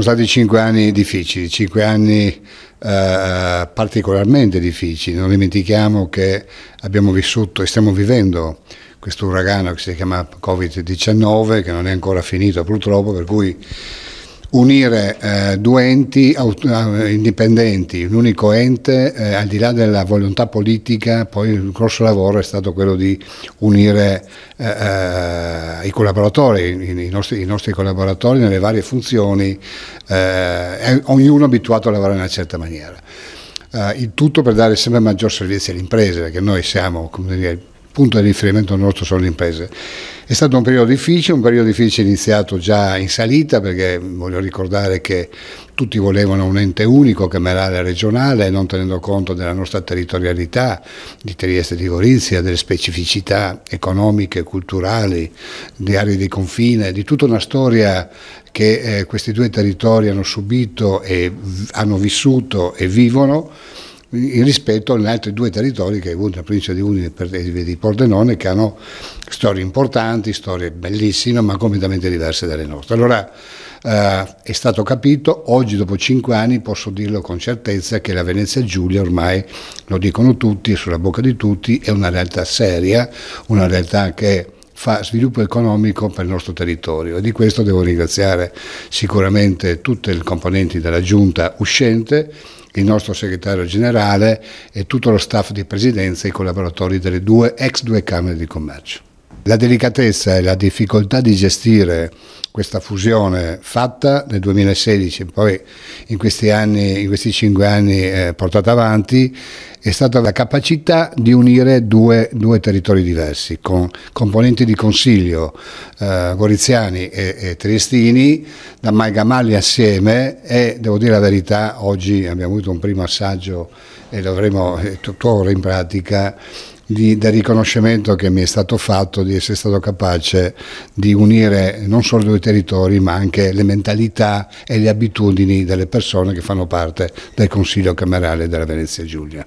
sono stati cinque anni difficili, cinque anni eh, particolarmente difficili. Non dimentichiamo che abbiamo vissuto e stiamo vivendo questo uragano che si chiama Covid-19, che non è ancora finito purtroppo, per cui unire eh, due enti eh, indipendenti, un unico ente, eh, al di là della volontà politica, poi il grosso lavoro è stato quello di unire eh, eh i collaboratori, i nostri, i, nostri, collaboratori nelle varie funzioni, eh, ognuno abituato a lavorare in una certa maniera. il tutto per dare sempre maggior servizio alle imprese, perché noi siamo, come dire, punto di riferimento nostro sono le imprese. È stato un periodo difficile, un periodo difficile iniziato già in salita perché voglio ricordare che tutti volevano un ente unico camerale regionale non tenendo conto della nostra territorialità di Trieste e di Gorizia, delle specificità economiche, culturali, di aree di confine, di tutta una storia che eh, questi due territori hanno subito e hanno vissuto e vivono rispetto agli altri due territori che hai avuto, la provincia di Udine e eh, di Pordenone, che hanno storie importanti, storie bellissime, ma completamente diverse dalle nostre. Allora eh, è stato capito, oggi dopo cinque anni posso dirlo con certezza che la Venezia Giulia ormai, lo dicono tutti, è sulla bocca di tutti, è una realtà seria, una realtà che fa sviluppo economico per il nostro territorio e di questo devo ringraziare sicuramente tutte le componenti della giunta uscente il nostro segretario generale e tutto lo staff di presidenza e i collaboratori delle due, ex due Camere di Commercio. La delicatezza e la difficoltà di gestire questa fusione fatta nel 2016 poi in questi, anni, in questi cinque anni eh, portata avanti è stata la capacità di unire due, due territori diversi con componenti di consiglio eh, goriziani e, e triestini da amalgamarli assieme e devo dire la verità oggi abbiamo avuto un primo assaggio e dovremo eh, tuttora in pratica di, del riconoscimento che mi è stato fatto di essere stato capace di unire non solo due territori ma anche le mentalità e le abitudini delle persone che fanno parte del Consiglio Camerale della Venezia Giulia.